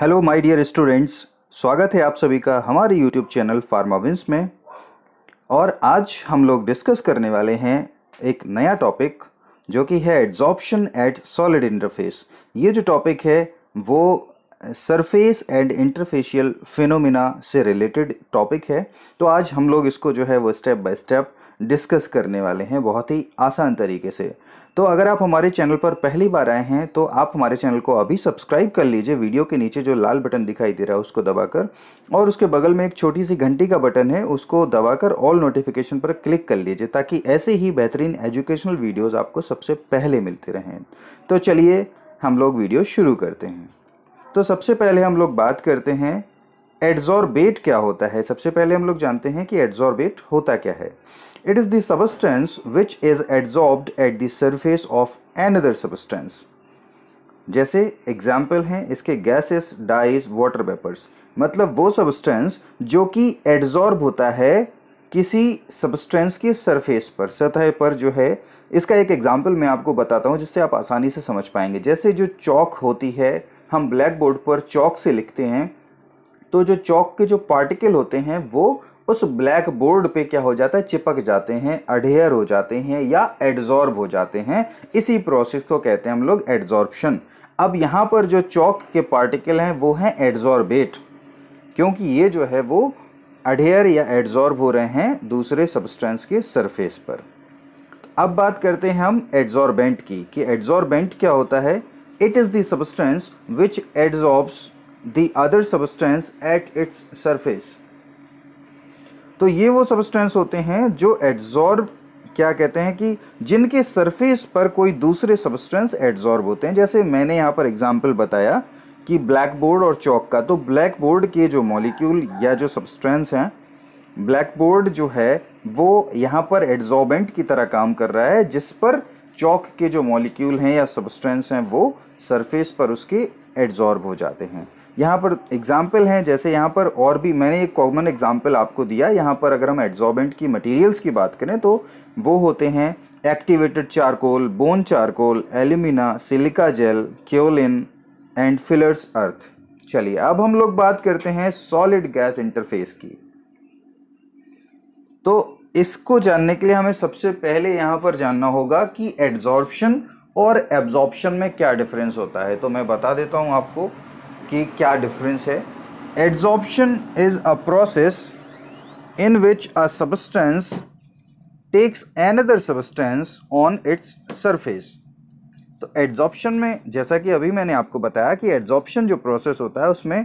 Hello my dear students स्वागत है आप सभी का हमारे यूट्यूब चैनल फार्माविंस में और आज हम लोग डिस्कस करने वाले हैं एक नया टॉपिक जो कि है एड्जॉप्शन एट सॉलिड इंटरफेस ये जो टॉपिक है वो सरफेस एंड इंटरफेशियल फिनोमिना से रिलेटेड टॉपिक है तो आज हम लोग इसको जो है वो स्टेप बाय स्टेप डिस्कस करने वाले हैं बहुत ही आसान तरीके से तो अगर आप हमारे चैनल पर पहली बार आए हैं तो आप हमारे चैनल को अभी सब्सक्राइब कर लीजिए वीडियो के नीचे जो लाल बटन दिखाई दे रहा है उसको दबाकर और उसके बगल में एक छोटी सी घंटी का बटन है उसको दबाकर ऑल नोटिफिकेशन पर क्लिक कर लीजिए ताकि ऐसे ही बेहतरीन एजुकेशनल वीडियोज़ आपको सबसे पहले मिलते रहें तो चलिए हम लोग वीडियो शुरू करते हैं तो सबसे पहले हम लोग बात करते हैं एड्जॉर्बेट क्या होता है सबसे पहले हम लोग जानते हैं कि एड्जॉर्बेट होता क्या है It is the substance which is adsorbed at the surface of another substance. जैसे एग्जाम्पल हैं इसके गैसेस डाइज वाटर वेपर्स मतलब वो सब्सटेंस जो कि एड्जॉर्ब होता है किसी सब्सटेंस के सरफेस पर सतह पर जो है इसका एक एग्जाम्पल मैं आपको बताता हूँ जिससे आप आसानी से समझ पाएंगे जैसे जो चौक होती है हम ब्लैक बोर्ड पर चौक से लिखते हैं तो जो चौक के जो पार्टिकल होते हैं वो उस ब्लैक बोर्ड पे क्या हो जाता है चिपक जाते हैं अडेयर हो जाते हैं या एड्जॉर्ब हो जाते हैं इसी प्रोसेस को कहते हैं हम लोग एड्जॉर्प्शन अब यहाँ पर जो चौक के पार्टिकल हैं वो हैं एड्जॉर्बेट क्योंकि ये जो है वो अडेयर या एड्जॉर्ब हो रहे हैं दूसरे सब्सटेंस के सरफेस पर अब बात करते हैं हम एड्जॉर्बेंट की कि एड्जॉर्बेंट क्या होता है it is the substance which adsorbs the other substance at its surface तो ये वो सब्सटेंस होते हैं जो एड्जॉर्ब क्या कहते हैं कि जिनके सरफेस पर कोई दूसरे सब्सटेंस एड्जॉर्ब होते हैं जैसे मैंने यहाँ पर एग्जाम्पल बताया कि ब्लैक बोर्ड और चौक का तो ब्लैक बोर्ड के जो मॉलिक्यूल या जो सब्सटेंस हैं ब्लैक बोर्ड जो है वो यहाँ पर एड्जॉर्बेंट की तरह काम कर रहा है जिस पर चौक के जो मॉलिक्यूल हैं या सब्सटेंस हैं वो सरफेस पर उसके एड्जॉर्ब हो जाते हैं यहाँ पर एग्जाम्पल हैं जैसे यहाँ पर और भी मैंने एक कॉमन एग्जाम्पल आपको दिया यहाँ पर अगर हम एड्जॉर्बेंट की मटेरियल्स की बात करें तो वो होते हैं activated charcoal bone charcoal alumina silica gel kaolin and fuller's earth चलिए अब हम लोग बात करते हैं सॉलिड गैस इंटरफेस की तो इसको जानने के लिए हमें सबसे पहले यहाँ पर जानना होगा कि एड्जॉर्प्शन और एब्जॉर्प्शन में क्या डिफरेंस होता है तो मैं बता देता हूँ आपको कि क्या डिफरेंस है adsorption is a process in which a substance takes another substance on its surface तो एड्जॉर्प्शन में जैसा कि अभी मैंने आपको बताया कि एड्जॉर्प्शन जो प्रोसेस होता है उसमें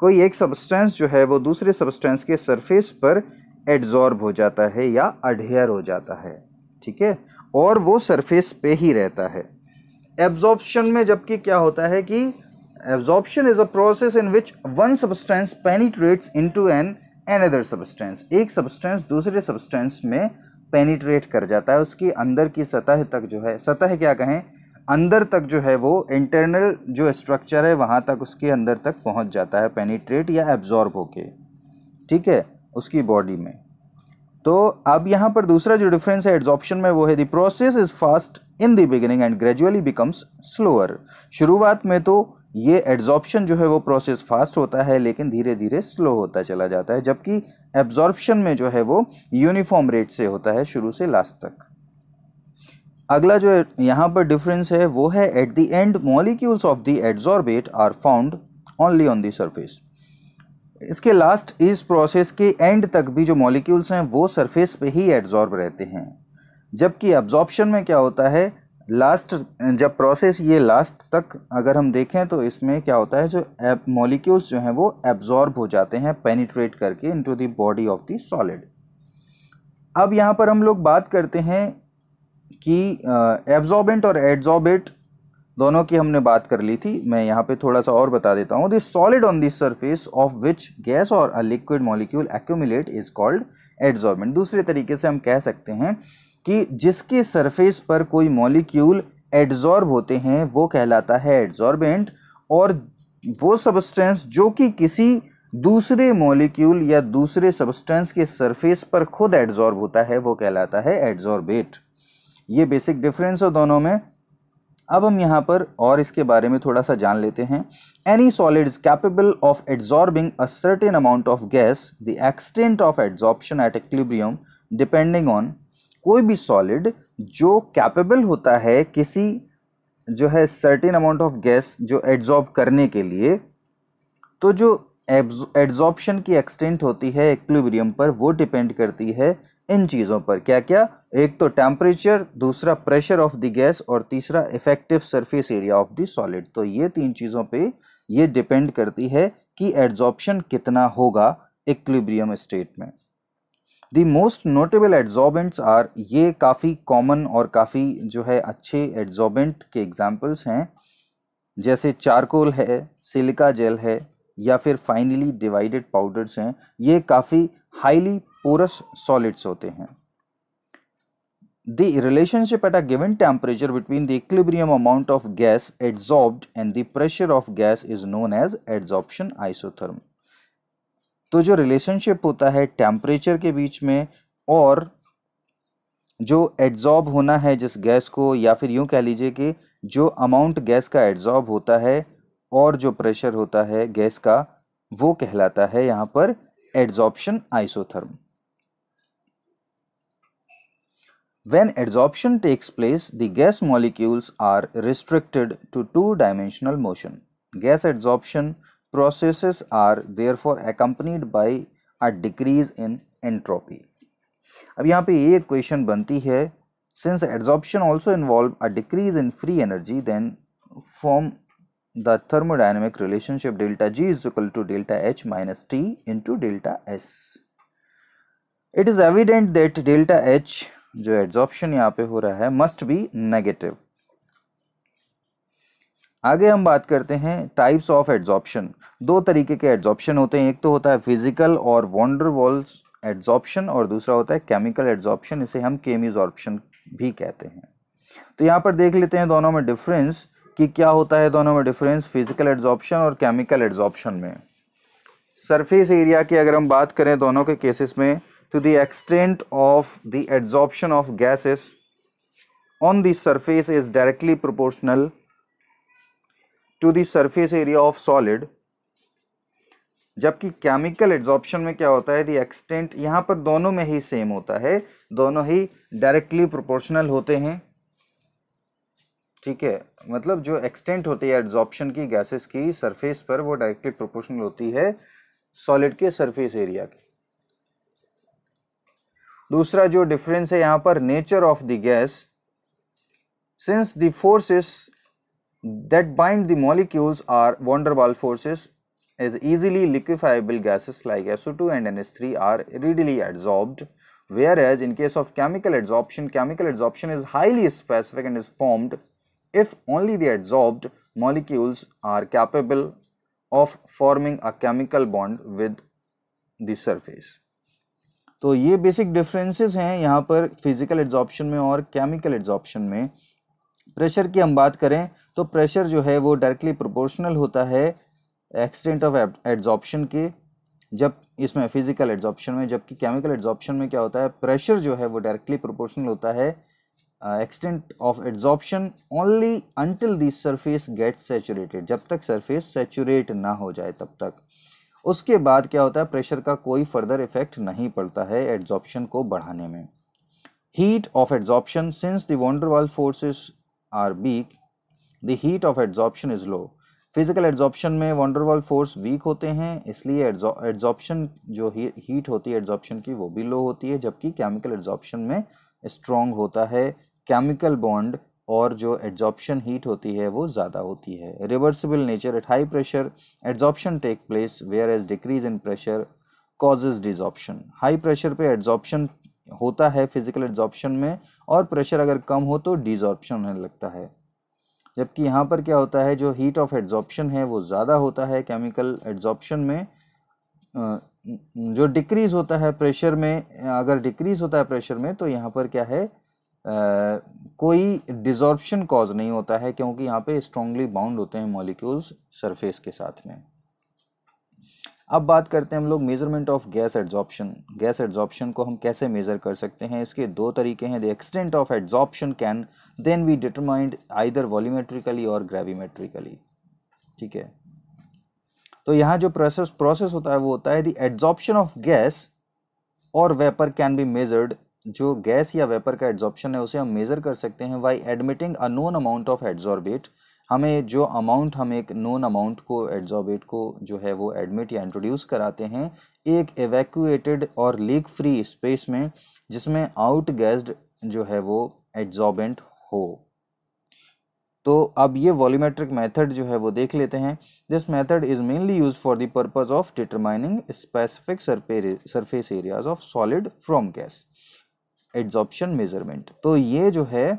कोई एक सब्सटेंस जो है वो दूसरे सब्सटेंस के सरफेस पर एड्जॉर्ब हो जाता है या अडेयर हो जाता है ठीक है और वो सरफेस पे ही रहता है एब्जॉर्प्शन में जबकि क्या होता है कि absorption is a process in which one substance penetrates into an another substance एक सब्सटेंस दूसरे सब्सटेंस में पेनीट्रेट कर जाता है उसकी अंदर की सतह तक जो है सतह क्या कहें अंदर तक जो है वो इंटरनल जो स्ट्रक्चर है वहाँ तक उसके अंदर तक पहुँच जाता है पेनीट्रेट या एब्जॉर्ब होके ठीक है उसकी बॉडी में तो अब यहाँ पर दूसरा जो डिफरेंस है एड्जॉप्शन में वो है the process is fast in the beginning and gradually becomes slower शुरुआत में तो ये एड्जॉर्प्शन जो है वो प्रोसेस फास्ट होता है लेकिन धीरे धीरे स्लो होता चला जाता है जबकि एब्जॉर्प्शन में जो है वो यूनिफॉर्म रेट से होता है शुरू से लास्ट तक अगला जो यहाँ पर डिफरेंस है वो है at the end molecules of the adsorbate are found only on the surface इसके लास्ट इस प्रोसेस के एंड तक भी जो मॉलिक्यूल्स हैं वो सरफेस पे ही एड्जॉर्ब रहते हैं जबकि एब्जॉर्प्शन में क्या होता है लास्ट जब प्रोसेस ये लास्ट तक अगर हम देखें तो इसमें क्या होता है जो मॉलिक्यूल्स जो हैं वो एब्जॉर्ब हो जाते हैं पेनिट्रेट करके into the body of the solid अब यहाँ पर हम लोग बात करते हैं कि एब्जॉर्बेंट और एड्जॉर्बेट दोनों की हमने बात कर ली थी मैं यहाँ पे थोड़ा सा और बता देता हूँ the solid on the surface of which gas और a liquid molecule accumulate is called adsorbent दूसरे तरीके से हम कह सकते हैं कि जिसके सरफेस पर कोई मॉलिक्यूल एड्जॉर्ब होते हैं वो कहलाता है एड्जॉर्बेंट और वो सब्सटेंस जो कि किसी दूसरे मॉलिक्यूल या दूसरे सब्सटेंस के सरफेस पर खुद एड्जॉर्ब होता है वो कहलाता है एड्जॉर्बेट ये बेसिक डिफरेंस है दोनों में अब हम यहाँ पर और इसके बारे में थोड़ा सा जान लेते हैं any solid is capable of adsorbing a certain amount of gas the extent of adsorption at equilibrium depending on कोई भी सॉलिड जो कैपेबल होता है किसी जो है सर्टेन अमाउंट ऑफ गैस जो एड्जॉर्ब करने के लिए तो जो एड्जॉर्प्शन की एक्सटेंट होती है एक्लिब्रियम पर वो डिपेंड करती है इन चीज़ों पर क्या क्या एक तो टेम्परेचर दूसरा प्रेशर ऑफ द गैस और तीसरा effective surface area of the solid तो ये तीन चीज़ों पे ये डिपेंड करती है कि एड्जॉर्प्शन कितना होगा एक्लिब्रियम स्टेट में the most notable adsorbents are ये काफ़ी कॉमन और काफ़ी जो है अच्छे एड्जॉर्बेंट के एग्जाम्पल्स हैं जैसे चारकोल है सिलिका जेल है या फिर फाइनली डिवाइडेड पाउडर्स हैं ये काफ़ी हाईली पोरस सॉलिड्स होते हैं the relationship at a given temperature between the equilibrium amount of gas adsorbed and the pressure of gas is known as adsorption isotherm तो जो रिलेशनशिप होता है टेम्परेचर के बीच में और जो एड्जॉर्ब होना है जिस गैस को या फिर यूँ कह लीजिए कि जो अमाउंट गैस का एड्जॉर्ब होता है और जो प्रेशर होता है गैस का वो कहलाता है यहाँ पर adsorption isotherm When adsorption takes place, the gas molecules are restricted to two-dimensional motion. Gas adsorption processes are therefore accompanied by a decrease in entropy. ab yahan pe ये question banti hai since adsorption also involve a decrease in free energy then form the thermodynamic relationship delta G is equal to delta H minus T into delta S. It is evident that delta H jo adsorption yahan pe ho raha hai must be negative आगे हम बात करते हैं types of adsorption दो तरीके के adsorption होते हैं एक तो होता है फिजिकल और वॉन्डर वॉल्स एड्जॉर्प्शन और दूसरा होता है केमिकल एड्जॉर्प्शन इसे हम केमिजॉर्प्शन भी कहते हैं तो यहाँ पर देख लेते हैं दोनों में डिफरेंस कि क्या होता है दोनों में डिफरेंस फिजिकल एड्जॉर्प्शन और केमिकल एड्जॉर्प्शन में सरफेस एरिया की अगर हम बात करें दोनों के केसेस में तो the extent of the adsorption of gases on the surface is directly proportional to the surface area of solid जबकि केमिकल एड्जॉर्प्शन में क्या होता है दी एक्सटेंट यहाँ पर दोनों में ही सेम होता है दोनों ही डायरेक्टली प्रोपोर्शनल होते हैं ठीक है मतलब जो एक्सटेंट होती है एड्जॉर्प्शन की गैसेस की सरफेस पर वो डायरेक्टली प्रोपोर्शनल होती है सॉलिड के सरफेस एरिया की दूसरा जो डिफरेंस है यहाँ पर nature of the gas since the forces that bind the molecules are van der Waals forces as easily liquefiable gases like SO2 and NH3 are readily adsorbed whereas in case of chemical adsorption chemical adsorption is highly specific and is formed if only the adsorbed molecules are capable of forming a chemical bond with the surface तो ये basic differences हैं यहाँ पर physical adsorption में और chemical adsorption में pressure की हम बात करें तो प्रेशर जो है वो डायरेक्टली प्रोपोर्शनल होता है एक्सटेंट ऑफ एड्जॉर्प्शन के जब इसमें फिजिकल एड्जॉप्शन में जबकि केमिकल एड्जॉप्शन में क्या होता है प्रेशर जो है वो डायरेक्टली प्रोपोर्शनल होता है extent of adsorption only until the surface get saturated जब तक सरफेस सेचूरेट ना हो जाए तब तक उसके बाद क्या होता है प्रेशर का कोई फर्दर इफेक्ट नहीं पड़ता है एड्जॉप्शन को बढ़ाने में heat of adsorption since the van der Waals forces are weak the heat of adsorption is low physical adsorption में वॉन्डरवॉल फोर्स वीक होते हैं इसलिए एड्जॉर्प्शन जो हीट होती है एड्जॉर्प्शन की वो भी लो होती है जबकि केमिकल एड्जॉर्प्शन में स्ट्रॉन्ग होता है केमिकल बॉन्ड और जो एड्जॉर्प्शन हीट होती है वो ज़्यादा होती है reversible nature at high pressure adsorption take place whereas decrease in pressure causes desorption high pressure पे एड्जॉर्प्शन होता है फिजिकल एड्जॉर्प्शन में और प्रेशर अगर कम हो तो डिजॉर्प्शन होने लगता है जबकि यहाँ पर क्या होता है जो हीट ऑफ एड्जॉप्शन है वो ज़्यादा होता है केमिकल एड्जॉप्शन में जो डिक्रीज़ होता है प्रेशर में अगर डिक्रीज़ होता है प्रेशर में तो यहाँ पर क्या है कोई डिजॉर्प्शन कॉज नहीं होता है क्योंकि यहाँ पे स्ट्रांगली बाउंड होते हैं मॉलिक्यूल्स सरफेस के साथ में अब बात करते हैं हम लोग measurement of gas adsorption gas adsorption को हम कैसे मेज़र कर सकते हैं इसके दो तरीके हैं the extent of adsorption can then be determined either volumetrically और ग्रेविमेट्रिकली ठीक है तो यहाँ जो प्रोसेस प्रोसेस होता है वो होता है द एड्जॉप्शन ऑफ गैस और वेपर कैन बी मेजर्ड जो गैस या वेपर का एड्जॉर्प्शन है उसे हम मेज़र कर सकते हैं by admitting a known amount of adsorbate हमें जो अमाउंट हम एक नोन अमाउंट को एड्जॉर्बेट को जो है वो एडमिट या इंट्रोड्यूस कराते हैं एक एवैक्यूएटेड और लीक फ्री स्पेस में जिसमें आउट गैस्ड जो है वो एड्जॉर्बेंट हो तो अब ये वॉल्यूमेट्रिक मेथड जो है वो देख लेते हैं this method is mainly use for the purpose of determining specific surface areas of solid from gas adsorption measurement तो ये जो है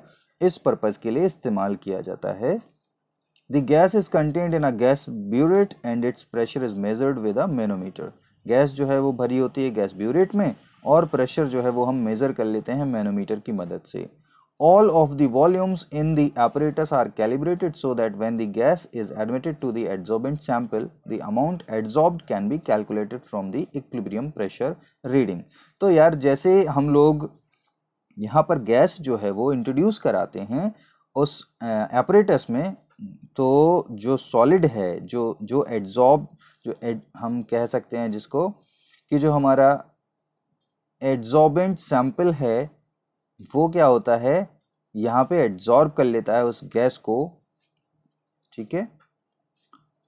इस पर्पज़ के लिए इस्तेमाल किया जाता है The gas is contained in a gas burette and its pressure is measured with a manometer. Gas जो है वो भरी होती है गैस ब्यूरेट में और प्रेशर जो है वो हम मेज़र कर लेते हैं मैनोमीटर की मदद से all of the volumes in the apparatus are calibrated so that when the gas is admitted to the adsorbent sample the amount adsorbed can be calculated from the equilibrium pressure reading तो यार जैसे हम लोग यहाँ पर gas जो है वो इंट्रोड्यूस कराते हैं उस एपरेटस में तो जो सॉलिड है जो जो एड्जॉर्ब जो एड, हम कह सकते हैं जिसको कि जो हमारा एड्जॉर्बेंट सैंपल है वो क्या होता है यहाँ पे एड्जॉर्ब कर लेता है उस गैस को ठीक है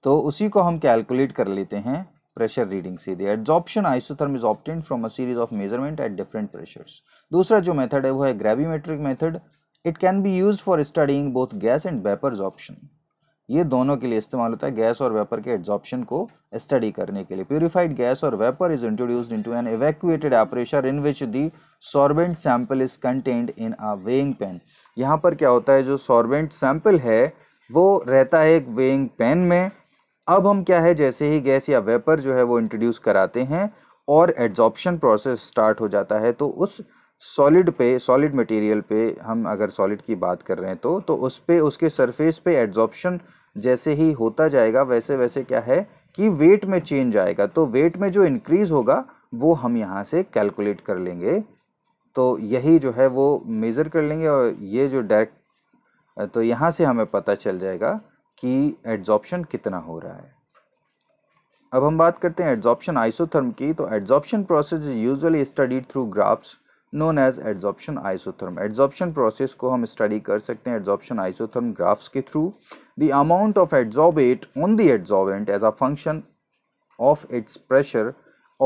तो उसी को हम कैलकुलेट कर लेते हैं प्रेशर रीडिंग से the adsorption isotherm is obtained from a series of measurement at different pressures दूसरा जो मेथड है वो है gravimetric method it can be use for studying both gas and vapour sorption ये दोनों के लिए इस्तेमाल होता है गैस और वेपर के एड्जॉप्शन को स्टडी करने के लिए प्योरीफाइड गैस और vapour is introduced into an evacuated operation in which the sorbent sample is contained in a weighing pan यहाँ पर क्या होता है जो सॉर्बेंट सैंपल है वो रहता है एक वेइंग पेन में अब हम क्या है जैसे ही गैस या वेपर जो है वो इंट्रोड्यूस कराते हैं और एड्जॉप्शन प्रोसेस स्टार्ट हो जाता है तो उस सॉलिड पे सॉलिड मटेरियल पे हम अगर सॉलिड की बात कर रहे हैं तो तो उस पे उसके सरफेस पे एड्जॉर्प्शन जैसे ही होता जाएगा वैसे वैसे क्या है कि वेट में चेंज आएगा तो वेट में जो इंक्रीज़ होगा वो हम यहाँ से कैलकुलेट कर लेंगे तो यही जो है वो मेज़र कर लेंगे और ये जो डायरेक्ट तो यहाँ से हमें पता चल जाएगा कि एड्जॉर्प्शन कितना हो रहा है अब हम बात करते हैं एड्जॉर्प्शन आइसोथर्म की तो adsorption process is usually studied through graphs known as adsorption isotherm adsorption process को हम स्टडी कर सकते हैं एड्जॉप्शन आइसोथर्म ग्राफ्स के through the amount of adsorbate on the adsorbent as a function of its pressure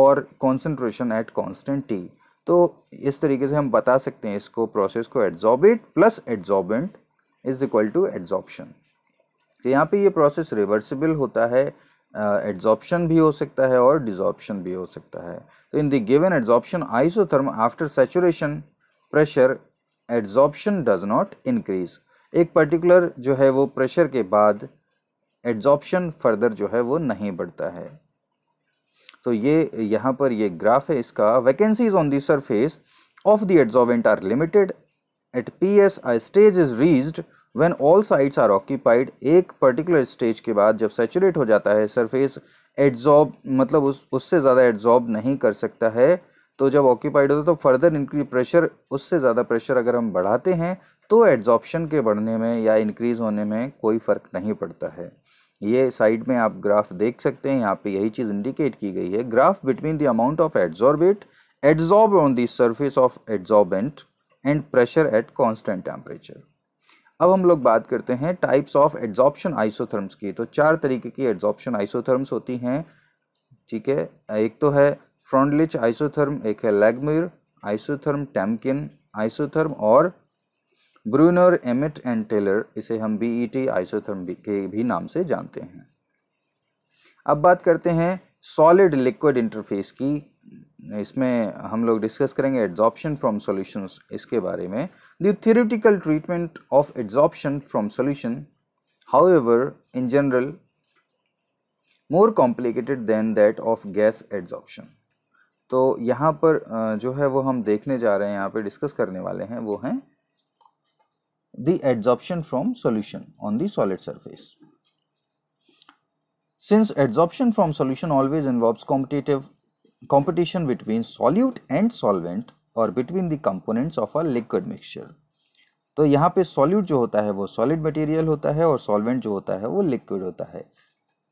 और concentration at constant T तो इस तरीके से हम बता सकते हैं इसको प्रोसेस को adsorbate plus adsorbent is equal to adsorption तो यहाँ पे ये प्रोसेस रिवर्सिबल होता है एड्जॉर्प्शन भी हो सकता है और डिजॉर्प्शन भी हो सकता है तो in the given adsorption isotherm after saturation pressure adsorption does not increase एक पर्टिकुलर जो है वो प्रेशर के बाद एड्जॉर्प्शन फर्दर जो है वो नहीं बढ़ता है तो ये यहाँ पर ये ग्राफ है इसका vacancies on the surface of the adsorbent are limited at P S I stage is reached when all sites are occupied एक पर्टिकुलर स्टेज के बाद जब सेचुरेट हो जाता है सरफेस एड्जॉर्ब मतलब उस उससे ज़्यादा एड्जॉर्ब नहीं कर सकता है तो जब ऑक्यूपाइड होता है तो फर्दर इंक्रीज प्रेशर उससे ज़्यादा प्रेशर अगर हम बढ़ाते हैं तो एड्जॉर्प्शन के बढ़ने में या इंक्रीज़ होने में कोई फ़र्क नहीं पड़ता है ये साइड में आप ग्राफ देख सकते हैं यहाँ पे यही चीज़ इंडिकेट की गई है graph between the amount of adsorbate adsorb on the surface of adsorbent and pressure at constant temperature अब हम लोग बात करते हैं टाइप्स ऑफ एड्जॉर्प्शन आइसोथर्म्स की तो चार तरीके की एड्जॉर्प्शन आइसोथर्म्स होती हैं ठीक है एक तो है फ्रॉन्डलिच आइसोथर्म एक है लेगमिर आइसोथर्म टैमकिन आइसोथर्म और ब्रूनर एमिट एंड टेलर इसे हम बीईटी e आइसोथर्म के भी नाम से जानते हैं अब बात करते हैं सॉलिड लिक्विड इंटरफेस की इसमें हम लोग डिस्कस करेंगे एड्जॉर्प्शन फ्रॉम सॉल्यूशंस इसके बारे में the theoretical treatment of adsorption from solution however in general more complicated than that of gas adsorption तो यहाँ पर जो है वो हम देखने जा रहे हैं यहाँ पर डिस्कस करने वाले हैं वो हैं the adsorption from solution on the solid surface since adsorption from solution always involves competitive competition between solute and solvent और between the components of a liquid mixture तो यहाँ पे सॉल्यूट जो होता है वो सॉलिड मटेरियल होता है और सॉल्वेंट जो होता है वो लिक्विड होता है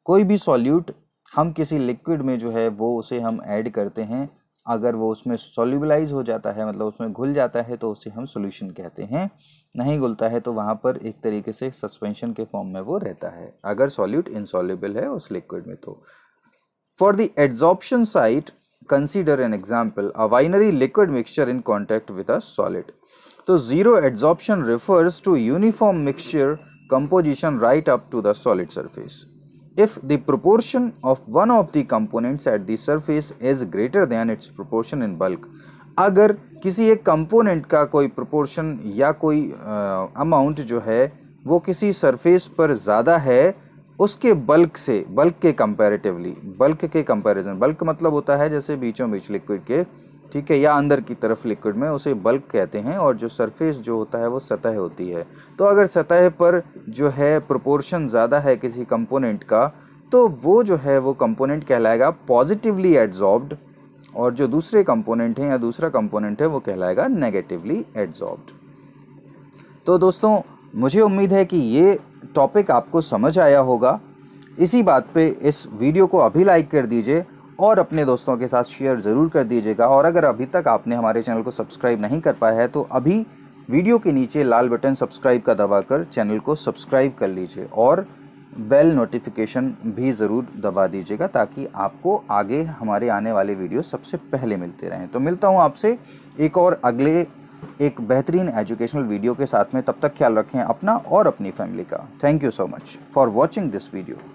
कोई भी सॉल्यूट हम किसी लिक्विड में जो है वो उसे हम ऐड करते हैं अगर वो उसमें सोल्यूबलाइज हो जाता है मतलब उसमें घुल जाता है तो उसे हम सोल्यूशन कहते हैं नहीं घुलता है तो वहाँ पर एक तरीके से सस्पेंशन के फॉर्म में वो रहता है अगर सॉल्यूट इनसॉल्यूबल है उस लिक्विड में तो For the adsorption site, consider an example, a winery liquid mixture in contact with a solid. So, zero adsorption refers to uniform mixture composition right up to the solid surface. If the proportion of one of the components at the surface is greater than its proportion in bulk, अगर किसी एक component का कोई proportion या कोई amount जो है वो किसी सरफेस पर ज़्यादा है उसके बल्क से बल्क के कंपैरेटिवली बल्क के कंपैरिजन बल्क मतलब होता है जैसे बीचों बीच लिक्विड के ठीक है या अंदर की तरफ लिक्विड में उसे बल्क कहते हैं और जो सरफेस जो होता है वो सतह होती है तो अगर सतह पर जो है प्रोपोर्शन ज़्यादा है किसी कंपोनेंट का तो वो जो है वो कंपोनेंट कहलाएगा पॉजिटिवली एड्जॉर्ब्ड और जो दूसरे कंपोनेंट हैं या दूसरा कंपोनेंट है वो कहलाएगा नेगेटिवली एड्जॉर्ब्ड तो दोस्तों मुझे उम्मीद है कि ये टॉपिक आपको समझ आया होगा इसी बात पे इस वीडियो को अभी लाइक कर दीजिए और अपने दोस्तों के साथ शेयर ज़रूर कर दीजिएगा और अगर अभी तक आपने हमारे चैनल को सब्सक्राइब नहीं कर पाया है तो अभी वीडियो के नीचे लाल बटन सब्सक्राइब का दबाकर चैनल को सब्सक्राइब कर लीजिए और बेल नोटिफिकेशन भी ज़रूर दबा दीजिएगा ताकि आपको आगे हमारे आने वाले वीडियो सबसे पहले मिलते रहें तो मिलता हूँ आपसे एक और अगले एक बेहतरीन एजुकेशनल वीडियो के साथ में तब तक ख्याल रखें अपना और अपनी फैमिली का thank you so much for watching this video